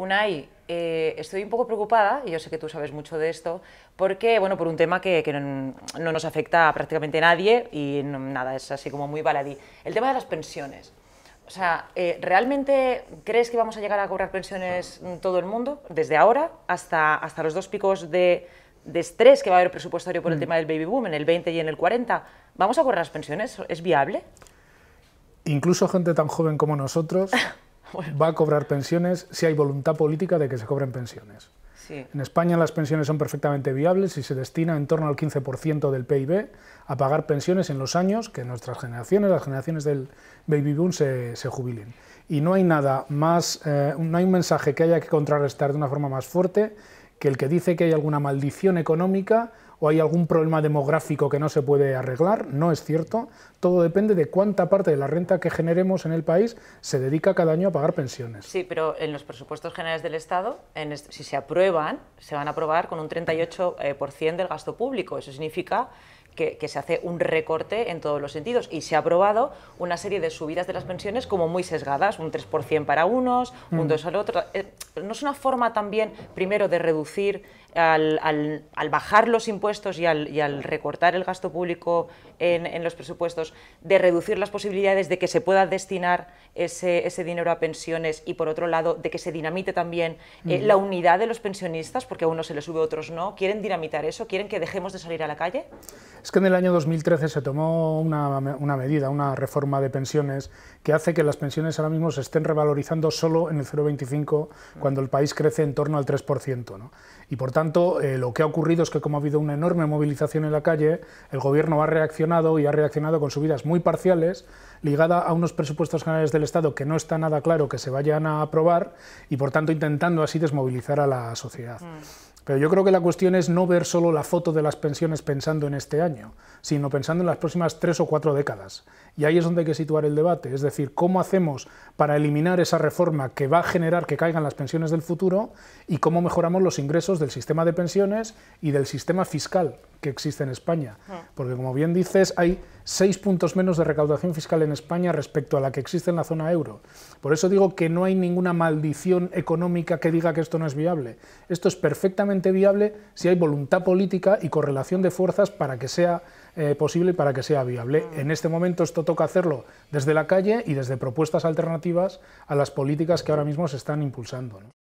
Unai, eh, estoy un poco preocupada, y yo sé que tú sabes mucho de esto, porque, bueno, por un tema que, no, nos afecta a prácticamente nadie y nada, es así como muy baladí. El tema de las pensiones. O sea, eh, ¿realmente crees que vamos a llegar a cobrar pensiones todo el mundo, desde ahora hasta, hasta los dos picos de, estrés que va a haber presupuestario por el mm. tema del baby boom, en el 20 y en el 40? ¿Vamos a cobrar las pensiones? ¿Es viable? Incluso gente tan joven como nosotros Va a cobrar pensiones si hay voluntad política de que se cobren pensiones. En España las pensiones son perfectamente viables y se destina en torno al 15% del PIB a pagar pensiones en los años que nuestras generaciones, las generaciones del baby boom, se, jubilen. Y no hay nada más, eh, no hay un mensaje que haya que contrarrestar de una forma más fuerte que el que dice que hay alguna maldición económica o hay algún problema demográfico que no se puede arreglar, no es cierto. Todo depende de cuánta parte de la renta que generemos en el país se dedica cada año a pagar pensiones. Sí, pero en los presupuestos generales del Estado, en si se aprueban, se van a aprobar con un 38% eh, del gasto público. Eso significa que, se hace un recorte en todos los sentidos y se ha aprobado una serie de subidas de las pensiones como muy sesgadas, un 3% para unos, un 2% para otros no es una forma también, primero, de reducir, al, bajar los impuestos y al, recortar el gasto público en, los presupuestos, de reducir las posibilidades de que se pueda destinar ese, dinero a pensiones y, por otro lado, de que se dinamite también eh, la unidad de los pensionistas, porque a unos se les sube, a otros no. ¿Quieren dinamitar eso? ¿Quieren que dejemos de salir a la calle? Es que en el año 2013 se tomó una, una medida, una reforma de pensiones que hace que las pensiones ahora mismo se estén revalorizando solo en el 0,25 cuando el país crece en torno al 3%. Y por tanto, eh, lo que ha ocurrido es que como ha habido una enorme movilización en la calle, el gobierno ha reaccionado y ha reaccionado con subidas muy parciales, ligada a unos presupuestos generales del Estado que no está nada claro que se vayan a aprobar y por tanto intentando así desmovilizar a la sociedad. Mm. Pero yo creo que la cuestión es no ver solo la foto de las pensiones pensando en este año, sino pensando en las próximas tres o cuatro décadas. Y ahí es donde hay que situar el debate, es decir, cómo hacemos para eliminar esa reforma que va a generar que caigan las pensiones del futuro y cómo mejoramos los ingresos del sistema de pensiones y del sistema fiscal que existe en España. Porque, como bien dices, hay seis puntos menos de recaudación fiscal en España respecto a la que existe en la zona euro. Por eso digo que no hay ninguna maldición económica que diga que esto no es viable. Esto es perfectamente viable si hay voluntad política y correlación de fuerzas para que sea eh, posible y para que sea viable. En este momento esto toca hacerlo desde la calle y desde propuestas alternativas a las políticas que ahora mismo se están impulsando. ¿no?